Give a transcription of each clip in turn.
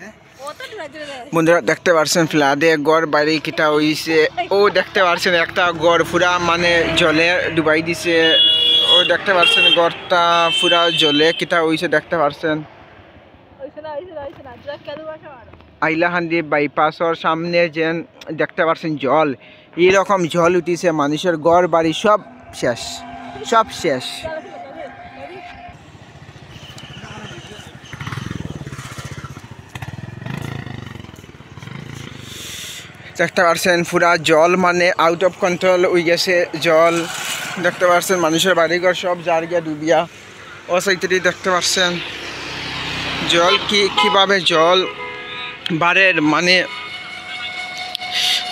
হ্যাঁ? বন্ধুরা দেখতে পারছেন ফ্লাদে গড় বাড়ি কিটা হইছে ও দেখতে পারছেন একটা গড় পুরা মানে জলে ডুবাই দিছে ও দেখতে পারছেন গড়টা পুরা জলে কিটা হইছে দেখতে পারছেন আইলাহান্দি বাইপাসর সামনে যেন দেখতে পারছেন জল এইরকম জল উঠিছে মানুষের গড় বাড়ি সব শেষ সব শেষ দেখতে পারছেন পুরা জল মানে আউট অফ কন্ট্রোল উই গেছে জল দেখতে পারছেন মানুষের বাড়িঘর সব জার গিয়া ডুবিয়া ও দেখতে পারছেন জল কি কিভাবে জল বারের মানে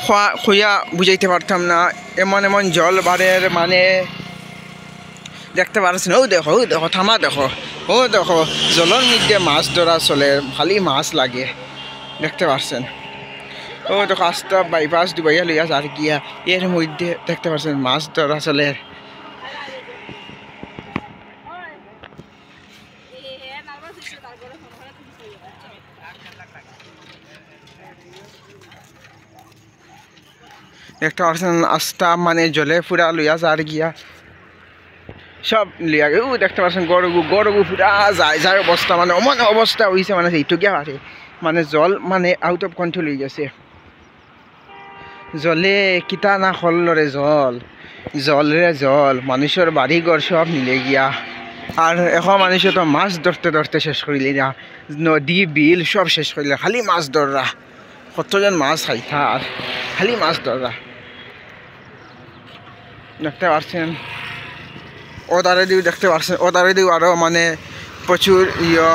খোয়া খুঁয়া বুঝাইতে পারতাম না এমন এমন জল বারের মানে দেখতে পারছেন ও দেখো ও দেখো থামা দেখো ও দেখো জলের মধ্যে মাছ ধরা চলে ভালি মাছ লাগে দেখতে পারছেন ও তো কাজটা বাইপাস ডুবাইয়া লইয়া আর গিয়া এর মধ্যে দেখতে পাচ্ছেন মাছ ধরা চলে একটা পারছেন আস্তা মানে জলে ফুরা লইয়া যার গিয়া সব লিয়া ও দেখতে পাচ্ছেন গরগু গরগু ফুরা যায় যার অবস্থা মানে অমন অবস্থা হয়েছে মানে সেইটুকিয়া পারে মানে জল মানে আউট অফ কন্ট্রোল হয়ে গেছে জলে কিতা না হলরে জল জলরে জল মানুষের বাড়ি ঘর সব মিলে গিয়া আর এখন মানুষে তো মাছ ধরতে ধরতে শেষ করিলি না নদী বিল সব শেষ করিলে খালি মাছ ধররা কতজন মাছ খাইতা আর খালি মাছ ধররা দেখতে পারছেন ও তারে দেখতে পারছেন ও তারে দিয়ে আরও মানে প্রচুর ইয়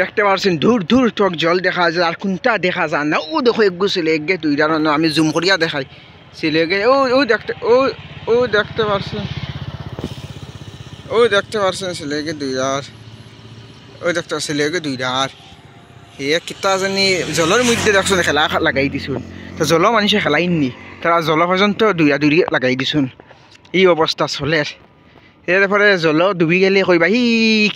দেখতে পারছেন ধূর ধূর টক জল দেখা যায় আর কোনটা দেখা যায় না ও দেখো একগু ছেলে একগে দুইটা না আমি জুম করিয়া দেখাই ছেলেকে ও ও দেখতে ও ও দেখতে পারছেন ও দেখতে পারছেন দুই দুইটা ও দেখতে পারছেন দুই দুইটা হে কিতা জানি জলের মধ্যে দেখছেন খেলা লাগাই দিছুন তো জল মানুষে খেলাইননি তারা জল পর্যন্ত দুইয়া দুই লাগাই দিছুন এই অবস্থা চলের ইয়াৰ পৰা ডুবি গেলি কৰিবা সি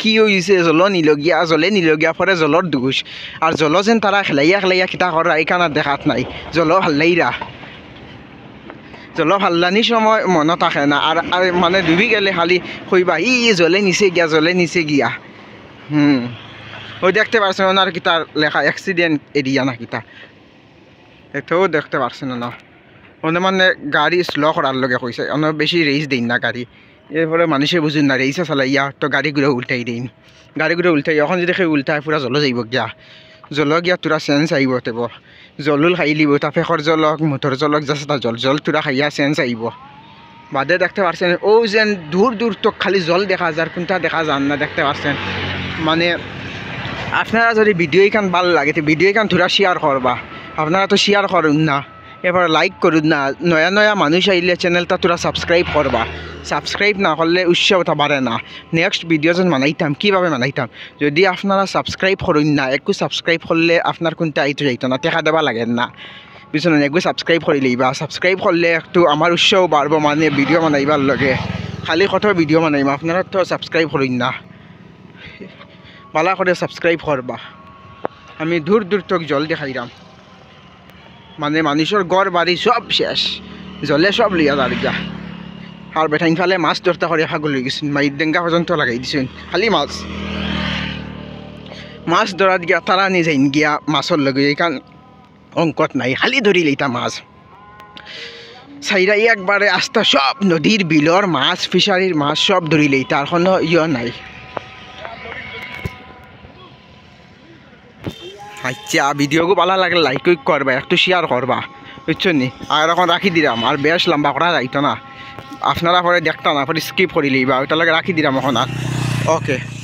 কি হৈছে জল নিলগীয়া জলে নিলগীয়া ফৰে জলত ডুবুচ আৰু জল যেন তাৰা খেলাইয়া খেলাইয়া কিতা কৰা এইকাৰণে দেখাত নাই জল ভাল ৰা জল ভাল লানি সময় মনত থাকে না আৰু মানে ডুবি গেলি খালি কৰিবা সি জলে নিচে গিয়া জলে নিচে গিয়া ওই দেখতে পাৰছেন ওনাৰ গিতাৰ লেখা এক্সিডেণ্ট এৰিয়া না গিতা এটাও দেখতে পাৰছেন না মানে গাড়ি স্লো কৰাৰ লগে কৈছে অনেক বেছি ৰেস দিন না গাড়ী এরপরে মানুষে বুঝুন না রেসা ইসা চালাই ইয়া তো গাড়িগুলো উল্টাই দিন ঘুরে উল্টাই এখন যদি সেই উল্টাই পুরা জল যাইব গিয়া জল গিয়া তোরা চেঞ্জ আহিব তেব জলো খাই লিব তা ফেকর জলক মুঠর জলক যাচা জল জল তোরা খাইয়া চেঞ্জ আহিব বাদে দেখতে পারছেন ও যেন দূর দূর তো খালি জল দেখা যার কোনটা দেখা যান না দেখতে পারছেন মানে আপনারা যদি ভিডিও এখান ভাল লাগে ভিডিও এখান তোরা শেয়ার করবা আপনারা তো শেয়ার করুন না এবার লাইক করুন না নয়া নয়া মানুষ আইলে চ্যানেলটা তোরা সাবস্ক্রাইব করবা সাবস্ক্রাইব না করলে উৎসাহটা বাড়ে না নেক্সট ভিডিও যেন মানাইতাম কীভাবে মানাইতাম যদি আপনারা সাবস্ক্রাইব করুন না একটু সাবস্ক্রাইব করলে আপনার কোনটা আইতে যাইতো না টেকা দেবা লাগে না পিছনে একটু সাবস্ক্রাইব করে লইবা সাবস্ক্রাইব করলে একটু আমার উৎসাহ বাড়বো মানে ভিডিও বানাইবার লগে খালি কত ভিডিও বানাইম আপনারা তো সাবস্ক্রাইব করুন না ভালো করে সাবস্ক্রাইব করবা আমি দূর দূর তোক জল দেখাইলাম মানে মানুষের ঘর বাড়ি সব শেষ জলে সব লিয়া দাঁড়িয়া আর বেঠাইন ফালে মাছ ধরতে করে ফাগল হয়ে গেছেন মাই ডেঙ্গা পর্যন্ত লাগাই দিছেন খালি মাছ মাছ ধরাত গিয়া তারা যাইন গিয়া মাছর লগে এইখান অঙ্কত নাই খালি ধরি লইতা মাছ সাইরাই একবারে আস্তা সব নদীর বিলর মাছ ফিশারির মাছ সব ধরি লইতা আর কোনো ইয় নাই আচ্ছা ভিডিওকে ভালো লাগলে লাইক উইক করবা একটু শেয়ার করবা বুঝছেন নি আর এখন রাখি দিলাম আর বেশ লম্বা করা যাইতো না আপনারা পরে দেখতাম না পরে স্কিপ করিলেই বা ওইটা লাগে রাখি দিলাম এখন আর ওকে